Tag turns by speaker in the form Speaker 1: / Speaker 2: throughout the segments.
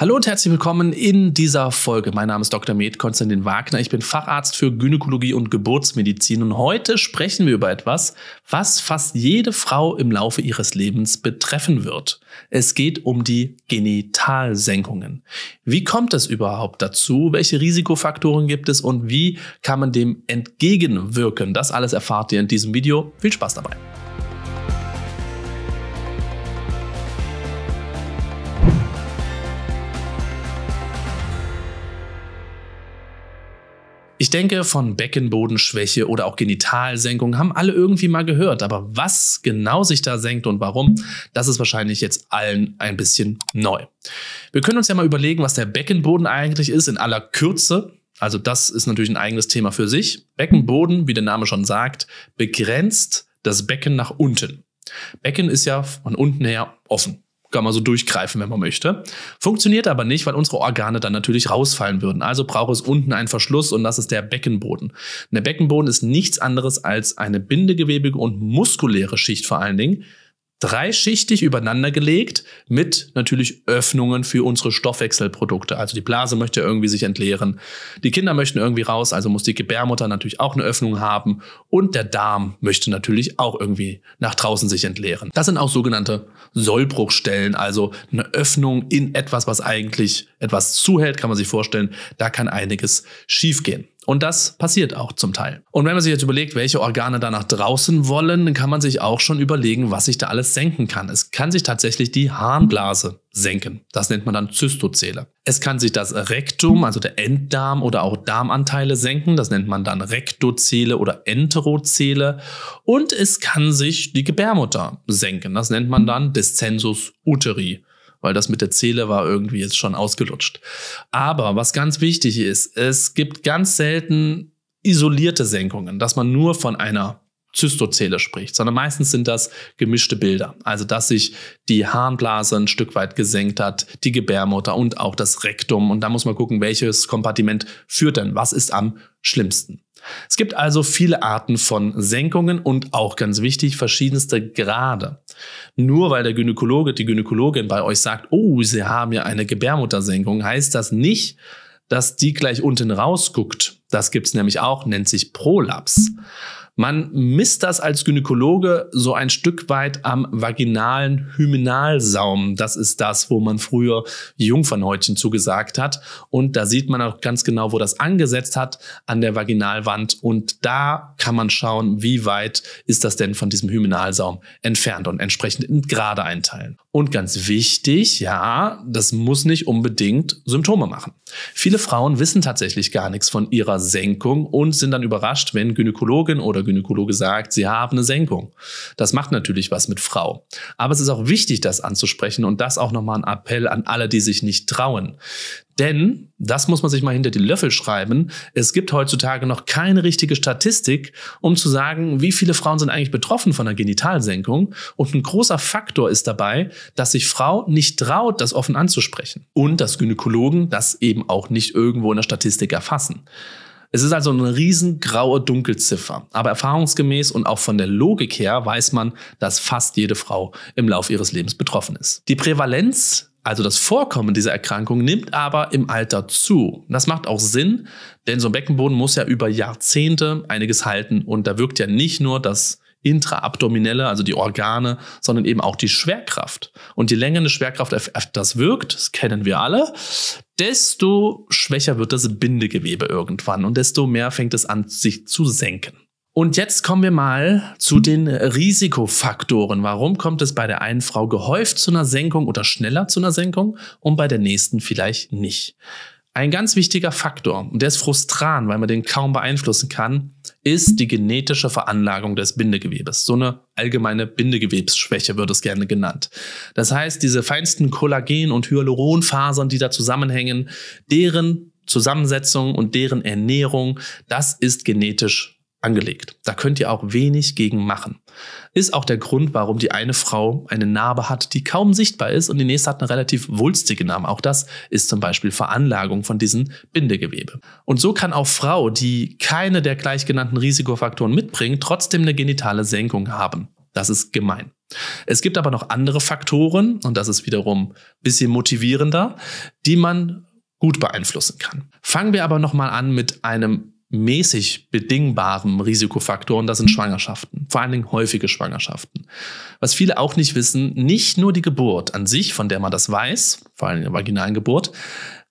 Speaker 1: Hallo und herzlich willkommen in dieser Folge. Mein Name ist Dr. Med Konstantin Wagner. Ich bin Facharzt für Gynäkologie und Geburtsmedizin und heute sprechen wir über etwas, was fast jede Frau im Laufe ihres Lebens betreffen wird. Es geht um die Genitalsenkungen. Wie kommt es überhaupt dazu? Welche Risikofaktoren gibt es und wie kann man dem entgegenwirken? Das alles erfahrt ihr in diesem Video. Viel Spaß dabei. Ich denke, von Beckenbodenschwäche oder auch Genitalsenkung haben alle irgendwie mal gehört. Aber was genau sich da senkt und warum, das ist wahrscheinlich jetzt allen ein bisschen neu. Wir können uns ja mal überlegen, was der Beckenboden eigentlich ist in aller Kürze. Also das ist natürlich ein eigenes Thema für sich. Beckenboden, wie der Name schon sagt, begrenzt das Becken nach unten. Becken ist ja von unten her offen kann man so durchgreifen, wenn man möchte. Funktioniert aber nicht, weil unsere Organe dann natürlich rausfallen würden. Also braucht es unten einen Verschluss und das ist der Beckenboden. der Beckenboden ist nichts anderes als eine bindegewebige und muskuläre Schicht vor allen Dingen, dreischichtig übereinander gelegt mit natürlich Öffnungen für unsere Stoffwechselprodukte. Also die Blase möchte irgendwie sich entleeren, die Kinder möchten irgendwie raus, also muss die Gebärmutter natürlich auch eine Öffnung haben und der Darm möchte natürlich auch irgendwie nach draußen sich entleeren. Das sind auch sogenannte Sollbruchstellen, also eine Öffnung in etwas, was eigentlich etwas zuhält, kann man sich vorstellen, da kann einiges schiefgehen. Und das passiert auch zum Teil. Und wenn man sich jetzt überlegt, welche Organe da nach draußen wollen, dann kann man sich auch schon überlegen, was sich da alles senken kann. Es kann sich tatsächlich die Harnblase senken. Das nennt man dann Zystozele. Es kann sich das Rektum, also der Enddarm oder auch Darmanteile senken. Das nennt man dann Rektozele oder Enterozele. Und es kann sich die Gebärmutter senken. Das nennt man dann Descensus uteri weil das mit der Zähle war irgendwie jetzt schon ausgelutscht. Aber was ganz wichtig ist, es gibt ganz selten isolierte Senkungen, dass man nur von einer Zystozele spricht, sondern meistens sind das gemischte Bilder. Also, dass sich die Harnblase ein Stück weit gesenkt hat, die Gebärmutter und auch das Rektum. Und da muss man gucken, welches Kompartiment führt denn? Was ist am schlimmsten? Es gibt also viele Arten von Senkungen und auch ganz wichtig verschiedenste Grade. Nur weil der Gynäkologe, die Gynäkologin bei euch sagt, oh, sie haben ja eine Gebärmuttersenkung, heißt das nicht, dass die gleich unten rausguckt. Das gibt's nämlich auch, nennt sich Prolaps. Man misst das als Gynäkologe so ein Stück weit am vaginalen Hymenalsaum. Das ist das, wo man früher Jungfernhäutchen zugesagt hat. Und da sieht man auch ganz genau, wo das angesetzt hat an der Vaginalwand. Und da kann man schauen, wie weit ist das denn von diesem Hymenalsaum entfernt und entsprechend in gerade einteilen. Und ganz wichtig, ja, das muss nicht unbedingt Symptome machen. Viele Frauen wissen tatsächlich gar nichts von ihrer Senkung und sind dann überrascht, wenn Gynäkologin oder Gynäkologe sagt, sie haben eine Senkung. Das macht natürlich was mit Frau. Aber es ist auch wichtig, das anzusprechen und das auch nochmal ein Appell an alle, die sich nicht trauen. Denn, das muss man sich mal hinter die Löffel schreiben, es gibt heutzutage noch keine richtige Statistik, um zu sagen, wie viele Frauen sind eigentlich betroffen von einer Genitalsenkung. Und ein großer Faktor ist dabei, dass sich Frau nicht traut, das offen anzusprechen. Und dass Gynäkologen das eben auch nicht irgendwo in der Statistik erfassen. Es ist also eine riesengraue Dunkelziffer. Aber erfahrungsgemäß und auch von der Logik her weiß man, dass fast jede Frau im Lauf ihres Lebens betroffen ist. Die Prävalenz also das Vorkommen dieser Erkrankung nimmt aber im Alter zu. Das macht auch Sinn, denn so ein Beckenboden muss ja über Jahrzehnte einiges halten und da wirkt ja nicht nur das intraabdominelle, also die Organe, sondern eben auch die Schwerkraft. Und je länger eine Schwerkraft auf das wirkt, das kennen wir alle, desto schwächer wird das Bindegewebe irgendwann und desto mehr fängt es an, sich zu senken. Und jetzt kommen wir mal zu den Risikofaktoren. Warum kommt es bei der einen Frau gehäuft zu einer Senkung oder schneller zu einer Senkung und bei der nächsten vielleicht nicht? Ein ganz wichtiger Faktor, und der ist frustran, weil man den kaum beeinflussen kann, ist die genetische Veranlagung des Bindegewebes. So eine allgemeine Bindegewebsschwäche wird es gerne genannt. Das heißt, diese feinsten Kollagen- und Hyaluronfasern, die da zusammenhängen, deren Zusammensetzung und deren Ernährung, das ist genetisch angelegt. Da könnt ihr auch wenig gegen machen. Ist auch der Grund, warum die eine Frau eine Narbe hat, die kaum sichtbar ist und die nächste hat eine relativ wulstige Narbe. Auch das ist zum Beispiel Veranlagung von diesem Bindegewebe. Und so kann auch Frau, die keine der gleich genannten Risikofaktoren mitbringt, trotzdem eine genitale Senkung haben. Das ist gemein. Es gibt aber noch andere Faktoren, und das ist wiederum ein bisschen motivierender, die man gut beeinflussen kann. Fangen wir aber nochmal an mit einem mäßig bedingbarem Risikofaktor und das sind mhm. Schwangerschaften, vor allen Dingen häufige Schwangerschaften. Was viele auch nicht wissen, nicht nur die Geburt an sich, von der man das weiß, vor allem der vaginalen Geburt,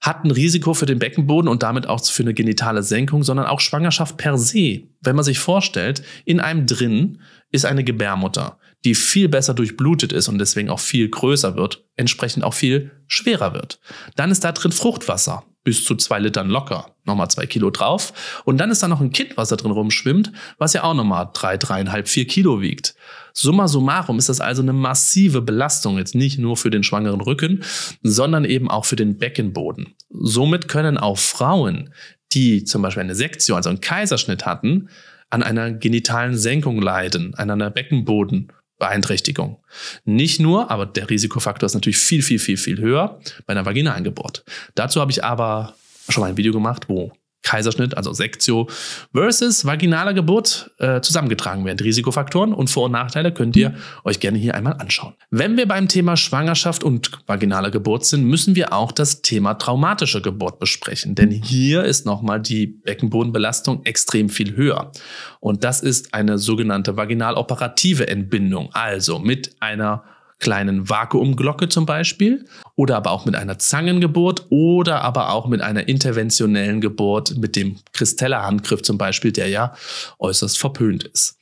Speaker 1: hat ein Risiko für den Beckenboden und damit auch für eine genitale Senkung, sondern auch Schwangerschaft per se. Wenn man sich vorstellt, in einem drin ist eine Gebärmutter, die viel besser durchblutet ist und deswegen auch viel größer wird, entsprechend auch viel schwerer wird. Dann ist da drin Fruchtwasser bis zu zwei Litern locker. Nochmal zwei Kilo drauf. Und dann ist da noch ein Kind, was da drin rumschwimmt, was ja auch nochmal drei, dreieinhalb, vier Kilo wiegt. Summa summarum ist das also eine massive Belastung, jetzt nicht nur für den schwangeren Rücken, sondern eben auch für den Beckenboden. Somit können auch Frauen, die zum Beispiel eine Sektion, also einen Kaiserschnitt hatten, an einer genitalen Senkung leiden, an einer Beckenboden- Beeinträchtigung. Nicht nur, aber der Risikofaktor ist natürlich viel, viel, viel, viel höher bei einer Vaginaeingeburt. Dazu habe ich aber schon mal ein Video gemacht, wo Kaiserschnitt, also Sektio, versus vaginaler Geburt äh, zusammengetragen werden. Risikofaktoren und Vor- und Nachteile könnt ihr euch gerne hier einmal anschauen. Wenn wir beim Thema Schwangerschaft und vaginaler Geburt sind, müssen wir auch das Thema traumatische Geburt besprechen. Denn hier ist nochmal die Beckenbodenbelastung extrem viel höher. Und das ist eine sogenannte vaginal-operative Entbindung. Also mit einer kleinen Vakuumglocke zum Beispiel oder aber auch mit einer Zangengeburt oder aber auch mit einer interventionellen Geburt mit dem Kristeller-Handgriff zum Beispiel, der ja äußerst verpönt ist.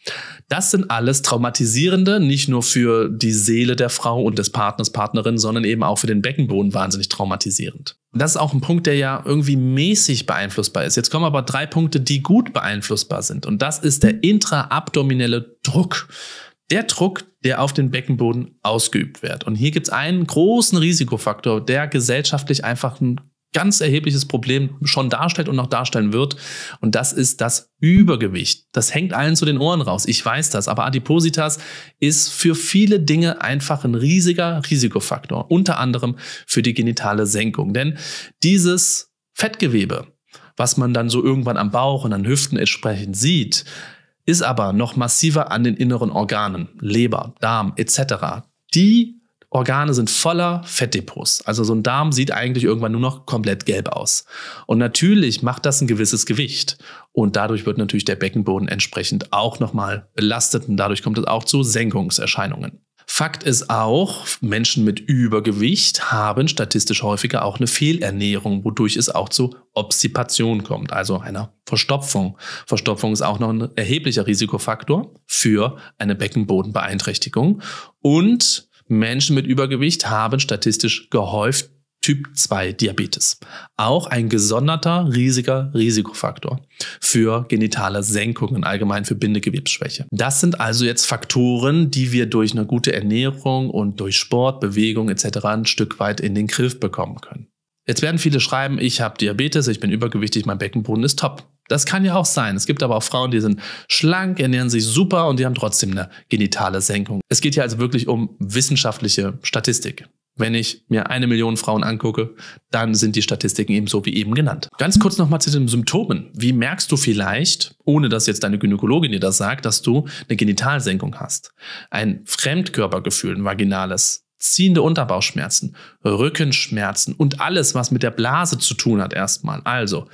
Speaker 1: Das sind alles traumatisierende, nicht nur für die Seele der Frau und des Partners, Partnerin, sondern eben auch für den Beckenboden wahnsinnig traumatisierend. Das ist auch ein Punkt, der ja irgendwie mäßig beeinflussbar ist. Jetzt kommen aber drei Punkte, die gut beeinflussbar sind. Und das ist der intraabdominelle Druck der Druck, der auf den Beckenboden ausgeübt wird. Und hier gibt es einen großen Risikofaktor, der gesellschaftlich einfach ein ganz erhebliches Problem schon darstellt und noch darstellen wird. Und das ist das Übergewicht. Das hängt allen zu den Ohren raus. Ich weiß das. Aber Adipositas ist für viele Dinge einfach ein riesiger Risikofaktor. Unter anderem für die genitale Senkung. Denn dieses Fettgewebe, was man dann so irgendwann am Bauch und an Hüften entsprechend sieht, ist aber noch massiver an den inneren Organen, Leber, Darm etc. Die Organe sind voller Fettdepots. Also so ein Darm sieht eigentlich irgendwann nur noch komplett gelb aus. Und natürlich macht das ein gewisses Gewicht. Und dadurch wird natürlich der Beckenboden entsprechend auch nochmal belastet. Und dadurch kommt es auch zu Senkungserscheinungen. Fakt ist auch, Menschen mit Übergewicht haben statistisch häufiger auch eine Fehlernährung, wodurch es auch zu Obstipation kommt, also einer Verstopfung. Verstopfung ist auch noch ein erheblicher Risikofaktor für eine Beckenbodenbeeinträchtigung. Und Menschen mit Übergewicht haben statistisch gehäuft Typ 2 Diabetes. Auch ein gesonderter, riesiger Risikofaktor für genitale Senkungen, allgemein für Bindegewebsschwäche. Das sind also jetzt Faktoren, die wir durch eine gute Ernährung und durch Sport, Bewegung etc. ein Stück weit in den Griff bekommen können. Jetzt werden viele schreiben, ich habe Diabetes, ich bin übergewichtig, mein Beckenboden ist top. Das kann ja auch sein. Es gibt aber auch Frauen, die sind schlank, ernähren sich super und die haben trotzdem eine genitale Senkung. Es geht hier also wirklich um wissenschaftliche Statistik. Wenn ich mir eine Million Frauen angucke, dann sind die Statistiken eben so wie eben genannt. Ganz kurz nochmal zu den Symptomen. Wie merkst du vielleicht, ohne dass jetzt deine Gynäkologin dir das sagt, dass du eine Genitalsenkung hast? Ein Fremdkörpergefühl, ein vaginales, ziehende Unterbauchschmerzen, Rückenschmerzen und alles, was mit der Blase zu tun hat erstmal. Also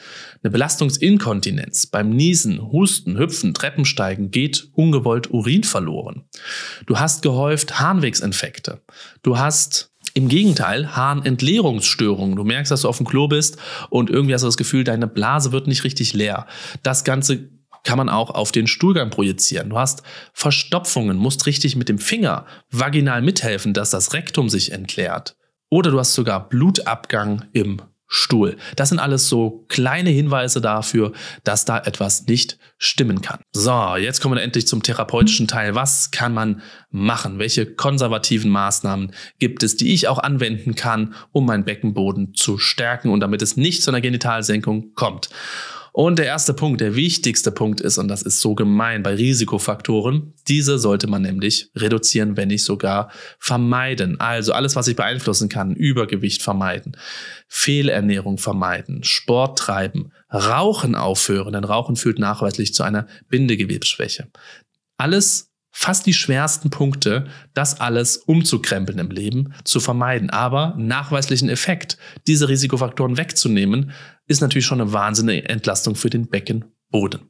Speaker 1: eine Belastungsinkontinenz beim Niesen, Husten, Hüpfen, Treppensteigen geht ungewollt Urin verloren. Du hast gehäuft Harnwegsinfekte. Du hast im Gegenteil, Harnentleerungsstörungen. Du merkst, dass du auf dem Klo bist und irgendwie hast du das Gefühl, deine Blase wird nicht richtig leer. Das Ganze kann man auch auf den Stuhlgang projizieren. Du hast Verstopfungen, musst richtig mit dem Finger vaginal mithelfen, dass das Rektum sich entleert. Oder du hast sogar Blutabgang im Stuhl. Das sind alles so kleine Hinweise dafür, dass da etwas nicht stimmen kann. So, jetzt kommen wir endlich zum therapeutischen Teil. Was kann man machen? Welche konservativen Maßnahmen gibt es, die ich auch anwenden kann, um meinen Beckenboden zu stärken und damit es nicht zu einer Genitalsenkung kommt? Und der erste Punkt, der wichtigste Punkt ist, und das ist so gemein bei Risikofaktoren, diese sollte man nämlich reduzieren, wenn nicht sogar vermeiden. Also alles, was ich beeinflussen kann, Übergewicht vermeiden, Fehlernährung vermeiden, Sport treiben, Rauchen aufhören, denn Rauchen führt nachweislich zu einer Bindegewebsschwäche. Alles fast die schwersten Punkte, das alles umzukrempeln im Leben, zu vermeiden. Aber nachweislichen Effekt, diese Risikofaktoren wegzunehmen, ist natürlich schon eine wahnsinnige Entlastung für den Beckenboden.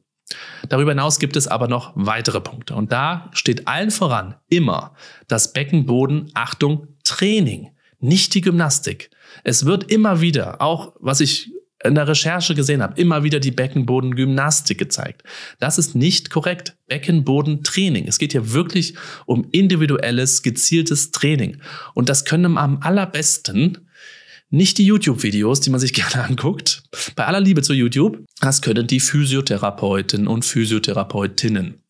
Speaker 1: Darüber hinaus gibt es aber noch weitere Punkte. Und da steht allen voran immer das Beckenboden, Achtung, Training, nicht die Gymnastik. Es wird immer wieder, auch was ich in der Recherche gesehen habe, immer wieder die Beckenbodengymnastik gezeigt. Das ist nicht korrekt. Beckenbodentraining. Es geht hier wirklich um individuelles, gezieltes Training. Und das können am allerbesten nicht die YouTube-Videos, die man sich gerne anguckt. Bei aller Liebe zu YouTube, das können die Physiotherapeuten und Physiotherapeutinnen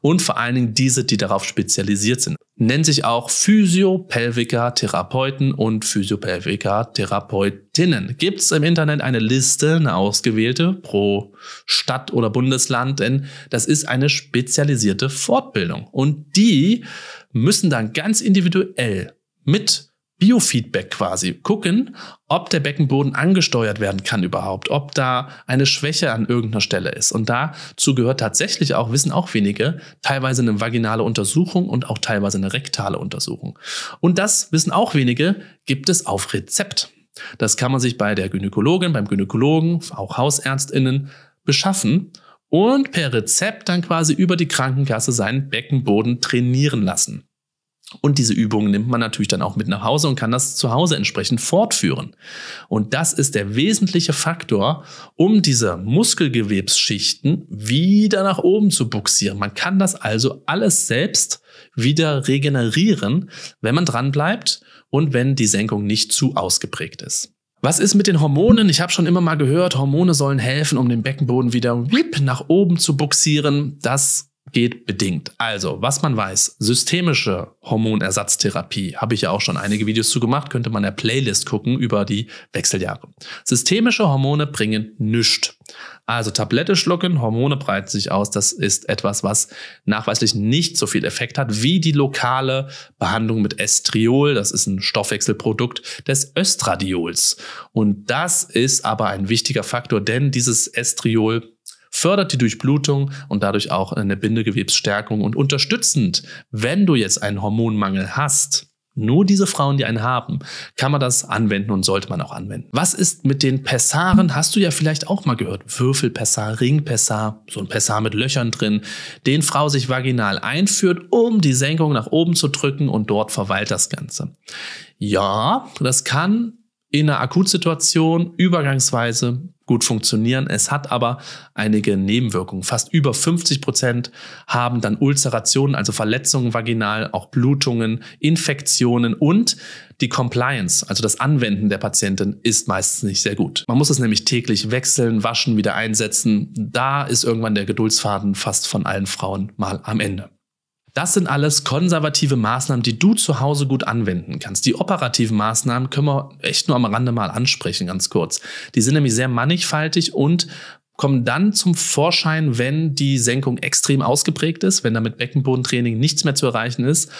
Speaker 1: und vor allen Dingen diese, die darauf spezialisiert sind. Nennen sich auch physiopelvica therapeuten und physiopelvica therapeutinnen Gibt es im Internet eine Liste, eine ausgewählte pro Stadt oder Bundesland, denn das ist eine spezialisierte Fortbildung. Und die müssen dann ganz individuell mit Biofeedback quasi gucken, ob der Beckenboden angesteuert werden kann überhaupt, ob da eine Schwäche an irgendeiner Stelle ist. Und dazu gehört tatsächlich auch, wissen auch wenige, teilweise eine vaginale Untersuchung und auch teilweise eine rektale Untersuchung. Und das wissen auch wenige, gibt es auf Rezept. Das kann man sich bei der Gynäkologin, beim Gynäkologen, auch Hausärztinnen beschaffen und per Rezept dann quasi über die Krankenkasse seinen Beckenboden trainieren lassen. Und diese Übungen nimmt man natürlich dann auch mit nach Hause und kann das zu Hause entsprechend fortführen. Und das ist der wesentliche Faktor, um diese Muskelgewebsschichten wieder nach oben zu buxieren. Man kann das also alles selbst wieder regenerieren, wenn man dran bleibt und wenn die Senkung nicht zu ausgeprägt ist. Was ist mit den Hormonen? Ich habe schon immer mal gehört, Hormone sollen helfen, um den Beckenboden wieder nach oben zu buxieren. Das geht bedingt. Also, was man weiß, systemische Hormonersatztherapie, habe ich ja auch schon einige Videos zu gemacht, könnte man in der Playlist gucken über die Wechseljahre. Systemische Hormone bringen nichts. Also Tablette schlucken, Hormone breiten sich aus. Das ist etwas, was nachweislich nicht so viel Effekt hat wie die lokale Behandlung mit Estriol. Das ist ein Stoffwechselprodukt des Östradiols. Und das ist aber ein wichtiger Faktor, denn dieses Estriol fördert die Durchblutung und dadurch auch eine Bindegewebsstärkung und unterstützend, wenn du jetzt einen Hormonmangel hast. Nur diese Frauen, die einen haben, kann man das anwenden und sollte man auch anwenden. Was ist mit den Pessaren? Hast du ja vielleicht auch mal gehört. Würfelpessar, Ringpessar, so ein Pessar mit Löchern drin, den Frau sich vaginal einführt, um die Senkung nach oben zu drücken und dort verweilt das Ganze. Ja, das kann in einer Akutsituation übergangsweise gut funktionieren. Es hat aber einige Nebenwirkungen. Fast über 50 Prozent haben dann Ulzerationen, also Verletzungen vaginal, auch Blutungen, Infektionen und die Compliance, also das Anwenden der Patientin, ist meistens nicht sehr gut. Man muss es nämlich täglich wechseln, waschen, wieder einsetzen. Da ist irgendwann der Geduldsfaden fast von allen Frauen mal am Ende. Das sind alles konservative Maßnahmen, die du zu Hause gut anwenden kannst. Die operativen Maßnahmen können wir echt nur am Rande mal ansprechen, ganz kurz. Die sind nämlich sehr mannigfaltig und kommen dann zum Vorschein, wenn die Senkung extrem ausgeprägt ist, wenn damit Beckenbodentraining nichts mehr zu erreichen ist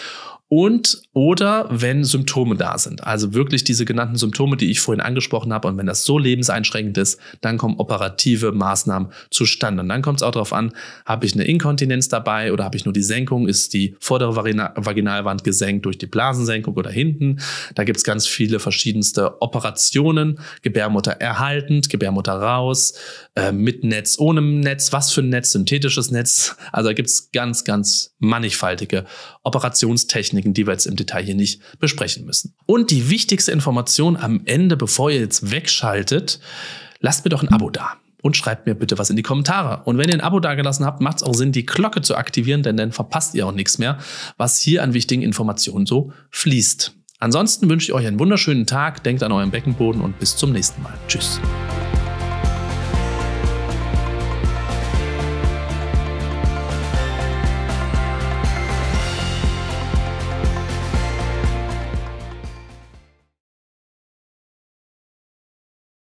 Speaker 1: und oder wenn Symptome da sind. Also wirklich diese genannten Symptome, die ich vorhin angesprochen habe. Und wenn das so lebenseinschränkend ist, dann kommen operative Maßnahmen zustande. Und dann kommt es auch darauf an, habe ich eine Inkontinenz dabei oder habe ich nur die Senkung? Ist die vordere Vaginalwand gesenkt durch die Blasensenkung oder hinten? Da gibt es ganz viele verschiedenste Operationen. Gebärmutter erhaltend, Gebärmutter raus, äh, mit Netz, ohne Netz, was für ein Netz, synthetisches Netz. Also da gibt es ganz, ganz mannigfaltige Operationstechniken Techniken, die wir jetzt im Detail hier nicht besprechen müssen. Und die wichtigste Information am Ende, bevor ihr jetzt wegschaltet, lasst mir doch ein Abo da und schreibt mir bitte was in die Kommentare. Und wenn ihr ein Abo dagelassen habt, macht es auch Sinn, die Glocke zu aktivieren, denn dann verpasst ihr auch nichts mehr, was hier an wichtigen Informationen so fließt. Ansonsten wünsche ich euch einen wunderschönen Tag, denkt an euren Beckenboden und bis zum nächsten Mal. Tschüss.